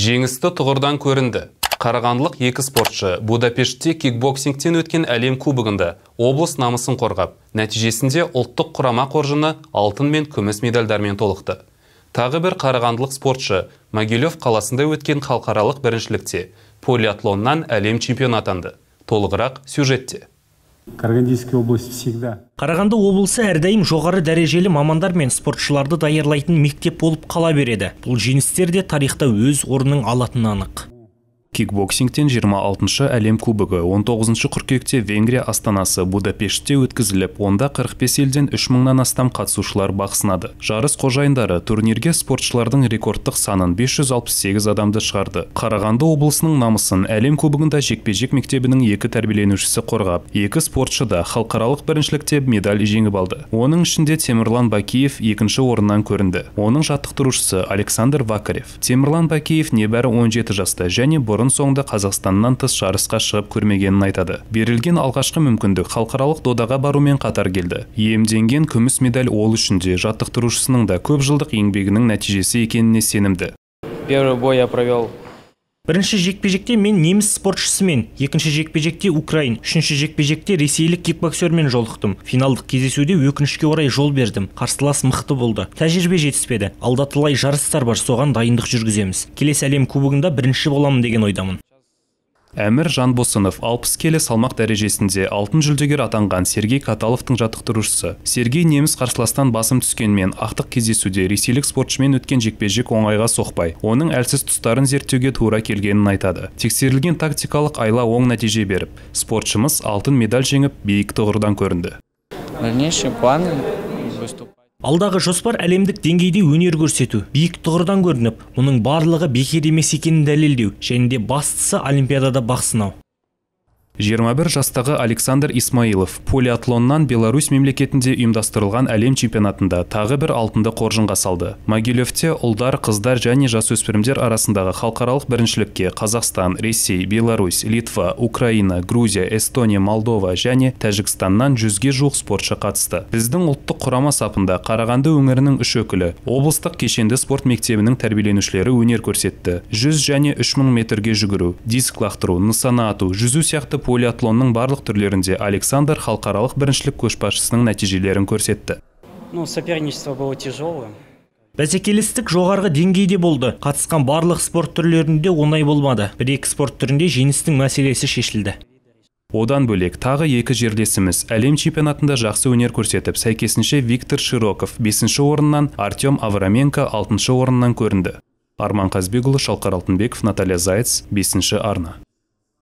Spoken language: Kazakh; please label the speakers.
Speaker 1: жеңісті тұғырдан көрінді қарағандылық екі спортшы будапештте кикбоксингтен өткен әлем кубығында облыс намысын қорғап нәтижесінде ұлттық құрама қоржыны алтын мен күміс медальдармен толықты тағы бір қарағандылық спортшы могилев қаласында өткен қалқаралық біріншілікте полиатлоннан әлем чемпионы толығырақ сюжетте
Speaker 2: Карагандийская область всегда. Қарағанды облысы әрдайым жоғары дәрежелі мамандар мен спортшыларды даярлайтын мектеп болып қала береді. Бұл жеңістер де тарихта өз
Speaker 1: орнын алатыны анық кикбоксингтен 26-шы әлем кубогы 19 қыркүйекте венгрия астанасы будапештте өткізіліп онда 45 елден 3 мыңнан астам қатысушылар бақ сынады жарыс қожайындары турнирге спортшылардың рекордтық санын 568 адамды шығарды қарағанды облысының намысын әлем кубогында жекпе-жек мектебінің екі тәрбиеленушісі қорғап екі спортшы да халықаралық біріншілікте медаль жеңіп алды оның ішінде темірлан бакиев екінші орыннан көрінді оның жаттықтырушысы александр вакарев темірлан бакиев небәрі 17 жаста және бұрын бұрын соңды қазақстаннан тыс жарысқа шығып көрмегенін айтады берілген алғашқы мүмкіндік халықаралық додаға барумен қатар келді иемденген күміс медаль ол үшін де жаттықтырушысының да көп жылдық еңбегінің нәтижесі екеніне сенімді первый бой я
Speaker 2: провел бірінші жекпе жекте мен неміс спортшысымен екінші жекпе жекте украин үшінші жекпе жекте ресейлік кикбоксермен жолықтым финалдық кездесуде өкінішке орай жол бердім қарсылас мықты болды тәжірибе жетіспеді алда талай жарыстар бар соған дайындық жүргіземіз келесі
Speaker 1: әлем кубогында бірінші боламын деген ойдамын әмір жанбосынов алпыс келі салмақ дәрежесінде алтын жүлдегер атанған сергей каталовтың жаттықтырушысы сергей неміс қарсыластан басым түскенмен ақтық кездесуде ресейлік спортшымен өткен жекпе жек оңайға соқпай оның әлсіз тұстарын зерттеуге тура келгенін айтады тексерілген тактикалық айла оң нәтиже беріп спортшымыз алтын медаль жеңіп биік тұғырдан көрінді
Speaker 2: алдағы жоспар әлемдік деңгейде өнер көрсету биік тұғырдан көрініп мұның барлығы бекер емес екенін дәлелдеу және де бастысы олимпиадада бақ
Speaker 1: 21 жастағы Александр Исмаилов полиатлоннан Беларусь мемлекетінде ұйымдастырылған әлем чемпионатында тағы бір алтынды қоржынға салды. Могилевте ұлдар, қыздар және жасөспірімдер арасындағы халықаралық біріншілікке Қазақстан, Ресей, Беларусь, Литва, Украина, Грузия, Эстония, Молдова және Тәжікстаннан жүзге жуық спортшы қатысты. Біздің ұлттық құрама сапында Қарағанды өңірінің үш өкілі облыстық кешенді спорт мектебінің тәрбиеленушілері өнер көрсетті. 100 және 3000 метрге жүгіру, диск лақтыру, нысана ату, жүзу сияқты полиатлонның барлық түрлерінде Александр халықаралық біріншілік көшбасшысының нәтижелерін көрсетті.
Speaker 2: Ну, соперничество Бәсекелестік жоғарғы деңгейде болды. Қатысқан барлық спорт түрлерінде оңай болмады. Бір екі спорт түрінде жеңістің мәселесі шешілді.
Speaker 1: Одан бөлек тағы екі жерлесіміз әлем чемпионатында жақсы өнер көрсетіп, сәйкесінше Виктор Широков 5 орыннан, Артем Авраменко 6 орыннан көрінді. Арман қазбегулы Шалқар Алтынбеков, Наталья Заяц, 5 арна.